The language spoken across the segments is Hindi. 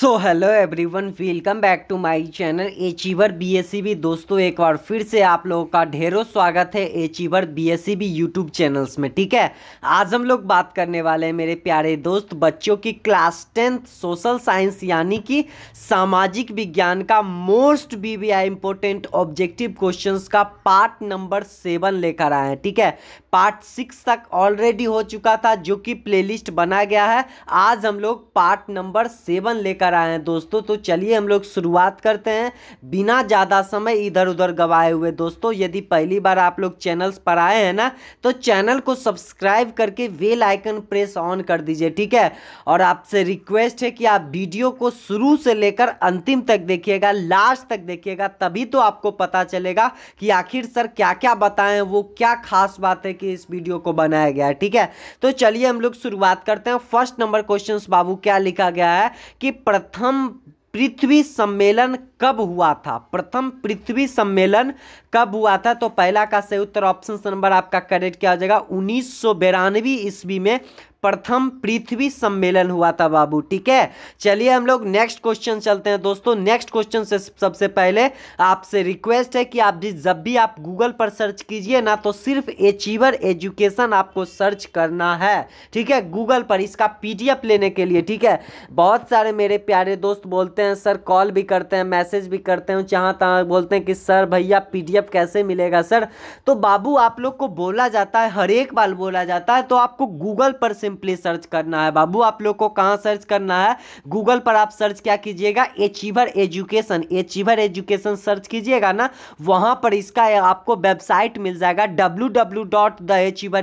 so hello everyone welcome back to my channel achiever BSCB दोस्तों एक बार फिर से आप लोगों का ढेरों स्वागत है एचीवर बीएससीबी यूट्यूब चैनल्स में ठीक है आज हम लोग बात करने वाले हैं मेरे प्यारे दोस्त बच्चों की क्लास टेंथ सोशल साइंस यानी कि सामाजिक विज्ञान का most B V I objective question का पार्ट नंबर सेवन लेकर आए हैं ठीक है पार्ट सिक्स तक ऑलरेडी हो चुका था जो कि प्लेलिस्ट बना गया है आज हम लोग पार्ट नंबर सेवन लेकर आए हैं दोस्तों तो चलिए हम लोग शुरुआत करते हैं बिना ज़्यादा समय इधर उधर गवाए हुए दोस्तों यदि पहली बार आप लोग चैनल्स पर आए हैं ना तो चैनल को सब्सक्राइब करके वेल आइकन प्रेस ऑन कर दीजिए ठीक है और आपसे रिक्वेस्ट है कि आप वीडियो को शुरू से लेकर अंतिम तक देखिएगा लास्ट तक देखिएगा तभी तो आपको पता चलेगा कि आखिर सर क्या क्या बताएं वो क्या खास बात है के इस वीडियो को बनाया गया है ठीक है तो चलिए हम लोग शुरुआत करते हैं फर्स्ट नंबर क्वेश्चन बाबू क्या लिखा गया है कि प्रथम पृथ्वी सम्मेलन कब हुआ था प्रथम पृथ्वी सम्मेलन कब हुआ था तो पहला का सही उत्तर ऑप्शन नंबर आपका करेक्ट क्या हो जाएगा उन्नीस सौ बिरानवे ईस्वी में प्रथम पृथ्वी सम्मेलन हुआ था बाबू ठीक है चलिए हम लोग नेक्स्ट क्वेश्चन चलते हैं दोस्तों नेक्स्ट क्वेश्चन से सबसे पहले आपसे रिक्वेस्ट है कि आप जब भी आप गूगल पर सर्च कीजिए ना तो सिर्फ एचीवर एजुकेशन आपको सर्च करना है ठीक है गूगल पर इसका पीडीएफ लेने के लिए ठीक है बहुत सारे मेरे प्यारे दोस्त बोलते हैं सर कॉल भी करते हैं मैसेज मैसेज भी करते हैं जहाँ तहाँ बोलते हैं कि सर भैया पीडीएफ कैसे मिलेगा सर तो बाबू आप लोग को बोला जाता है हर एक बार बोला जाता है तो आपको गूगल पर सिंपली सर्च करना है बाबू आप लोग को कहाँ सर्च करना है गूगल पर आप सर्च क्या कीजिएगा achiever education achiever education search कीजिएगा ना वहाँ पर इसका आपको वेबसाइट मिल जाएगा W W dot the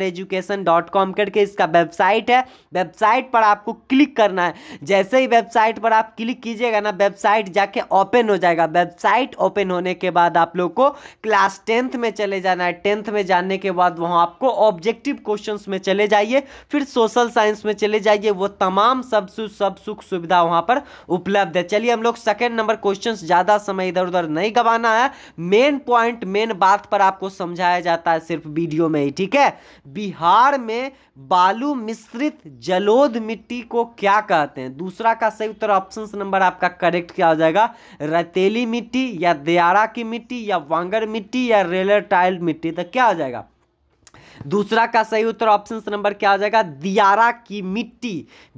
education dot com करके इसका वेबसाइट है वेबसाइट पर आपको क्लिक करना है जैसे ही वेबसाइट पर आप क्लिक कीजिएगा ना वेबसाइट जाके ओपन हो जाएगा वेबसाइट ओपन होने के बाद आप लोग को क्लास टेंथ में चले जाना है टेंथ में जाने के बाद वहाँ आपको ऑब्जेक्टिव क्वेश्चंस में चले जाइए फिर सोशल साइंस में चले जाइए वो तमाम सब सुख सब सुख सुविधा वहाँ पर उपलब्ध है चलिए हम लोग सेकेंड नंबर क्वेश्चन ज़्यादा समय इधर उधर नहीं गंवाना है मेन पॉइंट मेन बात पर आपको समझाया जाता है सिर्फ वीडियो में ही ठीक है बिहार में बालू मिश्रित जलोद मिट्टी को क्या कहते हैं दूसरा का सही उत्तर ऑप्शन नंबर आपका करेक्ट क्या हो जाएगा रेतीली मिट्टी या दियारा की मिट्टी या वांगर मिट्टी या रेलर टाइल मिट्टी तो क्या हो जाएगा दूसरा का सही उत्तर ऑप्शन नंबर क्या आ जाएगा दियारा की मिट्टी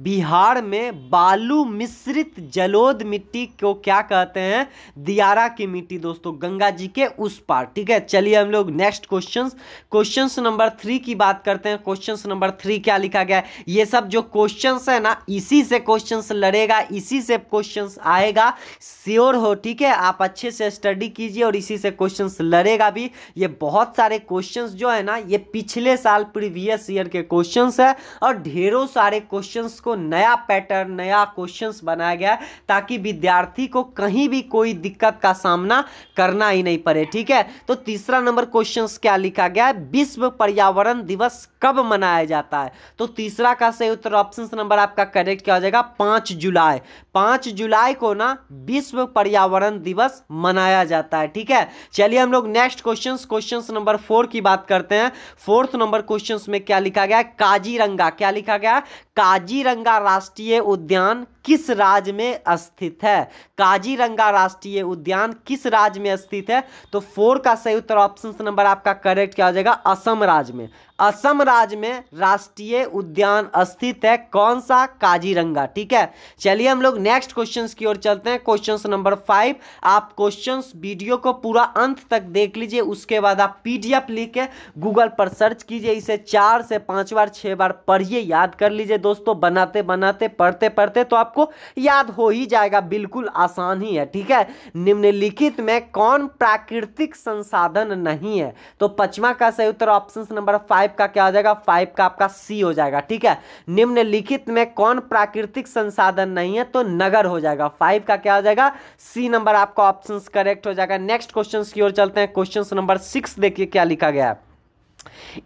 बिहार में बालू मिश्रित जलोद मिट्टी को क्या कहते हैं दियारा की मिट्टी दोस्तों गंगा जी के उस पार ठीक है चलिए हम लोग next question question number three की बात करते हैं क्वेश्चन नंबर थ्री क्या लिखा गया है ये सब जो क्वेश्चन है ना इसी से क्वेश्चन लड़ेगा इसी से क्वेश्चन आएगा श्योर हो ठीक है आप अच्छे से स्टडी कीजिए और इसी से क्वेश्चन लड़ेगा भी ये बहुत सारे क्वेश्चन जो है ना ये पीछे पिछले साल प्रीवियस ईयर के क्वेश्चंस है और ढेरों सारे क्वेश्चंस को नया पैटर्न नया क्वेश्चंस बनाया गया है ताकि विद्यार्थी को कहीं भी कोई दिक्कत का सामना करना ही नहीं पड़े ठीक है तो तीसरा नंबर क्वेश्चन क्या लिखा गया है विश्व पर्यावरण दिवस कब मनाया जाता है तो तीसरा का सही उत्तर ऑप्शन नंबर आपका करेक्ट क्या हो जाएगा पांच जुलाई पांच जुलाई को ना विश्व पर्यावरण दिवस मनाया जाता है ठीक है चलिए हम लोग next question question number four की बात करते हैं फोर फोर्थ नंबर क्वेश्चन में क्या लिखा गया काजीरंगा क्या लिखा गया काजीरंगा राष्ट्रीय उद्यान किस राज्य में स्थित है काजीरंगा राष्ट्रीय उद्यान किस राज्य में स्थित है तो फोर का सही उत्तर ऑप्शन नंबर आपका करेक्ट क्या हो जाएगा असम राज्य में असम राज्य में राष्ट्रीय उद्यान स्थित है कौन सा काजीरंगा ठीक है चलिए हम लोग नेक्स्ट क्वेश्चन की ओर चलते हैं क्वेश्चन नंबर फाइव आप क्वेश्चन वीडियो को पूरा अंत तक देख लीजिए उसके बाद आप पीडीएफ लिख के गूगल पर सर्च कीजिए इसे चार से पांच बार छह बार पढ़िए याद कर लीजिए दोस्तों बनाते बनाते पढ़ते पढ़ते तो आपको आपको याद हो ही जाएगा बिल्कुल आसान ही है ठीक है निम्नलिखित में कौन प्राकृतिक संसाधन नहीं है तो पचमा का सही उत्तर ऑप्शन नंबर फाइव का क्या हो जाएगा फाइव का आपका सी हो जाएगा ठीक है निम्नलिखित में कौन प्राकृतिक संसाधन नहीं है तो नगर हो जाएगा फाइव का क्या हो जाएगा सी नंबर आपका ऑप्शन करेक्ट हो जाएगा नेक्स्ट क्वेश्चन की ओर चलते हैं क्वेश्चन नंबर सिक्स देखिए क्या लिखा गया है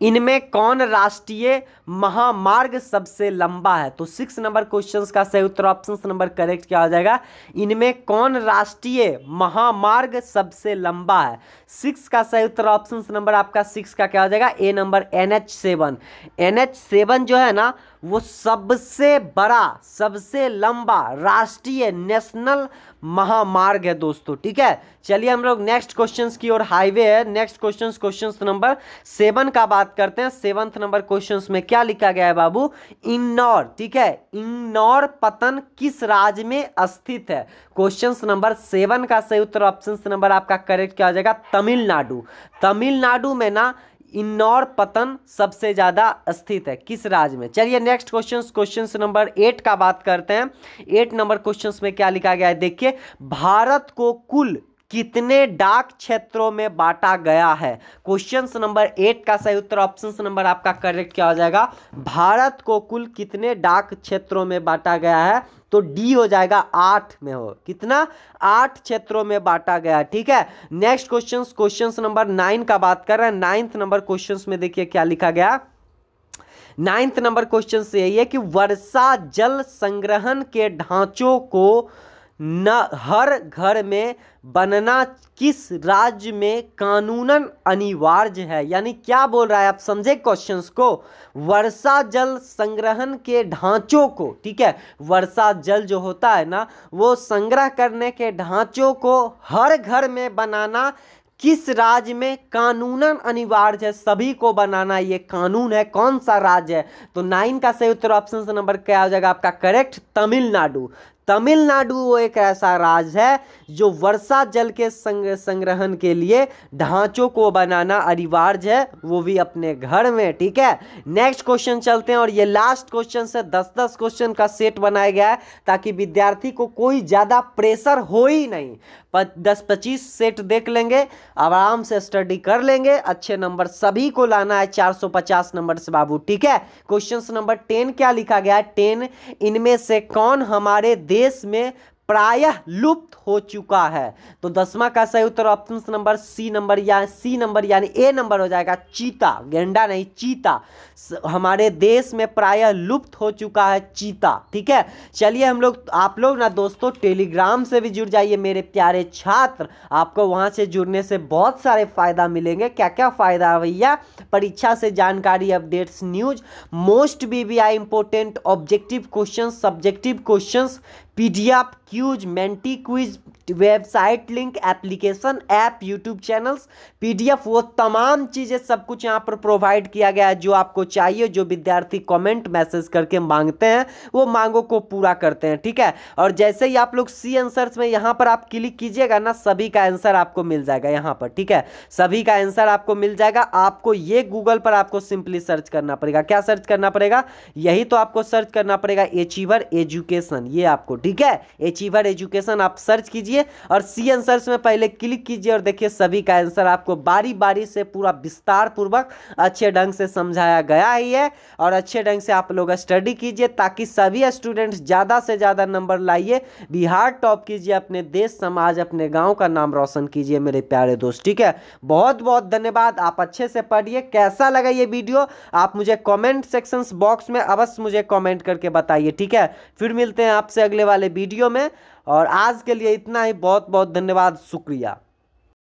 इनमें कौन राष्ट्रीय महामार्ग सबसे लंबा है तो सिक्स नंबर क्वेश्चंस का सही उत्तर ऑप्शन नंबर करेक्ट क्या हो जाएगा इनमें कौन राष्ट्रीय महामार्ग सबसे लंबा है सिक्स का सही उत्तर ऑप्शन नंबर आपका सिक्स का क्या हो जाएगा A number N H seven N H seven जो है ना वो सबसे बड़ा सबसे लंबा राष्ट्रीय नेशनल महामार्ग है दोस्तों ठीक है चलिए हम लोग नेक्स्ट क्वेश्चन की ओर हाईवे है next question question number seven का बात करते हैं सेवंथ नंबर क्वेश्चन में क्या लिखा गया है बाबू इन्नौर ठीक है इन्नौर पतन किस राज्य में स्थित है क्वेश्चन नंबर सेवन का सही उत्तर ऑप्शन नंबर आपका करेक्ट क्या हो जाएगा तमिलनाडु तमिलनाडु में ना इन्नौर पतन सबसे ज़्यादा स्थित है किस राज्य में चलिए next question question number eight का बात करते हैं एट नंबर क्वेश्चन में क्या लिखा गया है देखिए भारत को कुल कितने डाक क्षेत्रों में बांटा गया है क्वेश्चन नंबर एट का सही उत्तर ऑप्शन नंबर आपका करेक्ट क्या हो जाएगा भारत को कुल कितने डाक क्षेत्रों में बांटा गया है तो डी हो जाएगा आठ में हो कितना आठ क्षेत्रों में बांटा गया ठीक है next question question number nine का बात कर रहे हैं नाइन्थ नंबर क्वेश्चन में देखिए क्या लिखा गया नाइन्थ नंबर क्वेश्चन यही है कि वर्षा जल संग्रहण के ढांचों को न हर घर में बनना किस राज्य में कानूनन अनिवार्य है यानी क्या बोल रहा है आप समझे क्वेश्चंस को वर्षा जल संग्रहण के ढांचों को ठीक है वर्षा जल जो होता है ना वो संग्रह करने के ढांचों को हर घर में बनाना किस राज्य में कानूनन अनिवार्य है सभी को बनाना ये कानून है कौन सा राज्य है तो नाइन का सही उत्तर ऑप्शन नंबर क्या हो जाएगा आपका करेक्ट तमिलनाडु तमिलनाडु वो एक ऐसा राज्य है जो वर्षा जल के संग, संग्रहण के लिए ढांचों को बनाना अनिवार्य है वो भी अपने घर में ठीक है नेक्स्ट क्वेश्चन चलते हैं और ये लास्ट क्वेश्चन से दस दस क्वेश्चन का सेट बनाया गया है ताकि विद्यार्थी को कोई ज़्यादा प्रेशर हो ही नहीं प, दस पच्चीस सेट देख लेंगे आराम से स्टडी कर लेंगे अच्छे नंबर सभी को लाना है चार सौ पचास नंबर से बाबू ठीक है क्वेश्चन नंबर टेन क्या लिखा गया है टेन इनमें से कौन हमारे देश में प्रायः लुप्त हो चुका है तो दसवा का सही उत्तर ऑप्शन नंबर सी नंबर या सी नंबर यानी ए नंबर हो जाएगा चीता गेंडा नहीं चीता हमारे देश में प्रायः लुप्त हो चुका है चीता ठीक है चलिए हम लोग आप लोग ना दोस्तों टेलीग्राम से भी जुड़ जाइए मेरे प्यारे छात्र आपको वहां से जुड़ने से बहुत सारे फायदा मिलेंगे क्या क्या फायदा भैया परीक्षा से जानकारी updates news most V V I important objective question subjective question PDF क्यूज मेंटी quiz website link application app YouTube channels PDF वो तमाम चीज़ें सब कुछ यहाँ पर प्रोवाइड किया गया है जो आपको चाहिए जो विद्यार्थी कमेंट मैसेज करके मांगते हैं वो मांगों को पूरा करते हैं ठीक है और जैसे ही आप लोग सी आंसर्स में यहाँ पर आप क्लिक कीजिएगा ना सभी का आंसर आपको मिल जाएगा यहाँ पर ठीक है सभी का आंसर आपको मिल जाएगा आपको ये गूगल पर आपको सिंपली सर्च करना पड़ेगा क्या सर्च करना पड़ेगा यही तो आपको सर्च करना पड़ेगा एचीवर एजुकेशन ये आपको ठीक है अचीवर एजुकेशन आप सर्च कीजिए और सी आंसर में पहले क्लिक कीजिए और देखिए सभी का आंसर आपको बारी बारी से पूरा विस्तार पूर्वक अच्छे ढंग से समझाया गया ही है और अच्छे ढंग से आप लोग स्टडी कीजिए ताकि सभी स्टूडेंट्स ज़्यादा से ज़्यादा नंबर लाइए बिहार टॉप कीजिए अपने देश समाज अपने गाँव का नाम रोशन कीजिए मेरे प्यारे दोस्त ठीक है बहुत बहुत धन्यवाद आप अच्छे से पढ़िए कैसा लगा ये वीडियो आप मुझे कमेंट सेक्शंस बॉक्स में अवश्य मुझे कमेंट करके बताइए ठीक है फिर मिलते हैं आपसे अगले बार वाले वीडियो में और आज के लिए इतना ही बहुत बहुत धन्यवाद शुक्रिया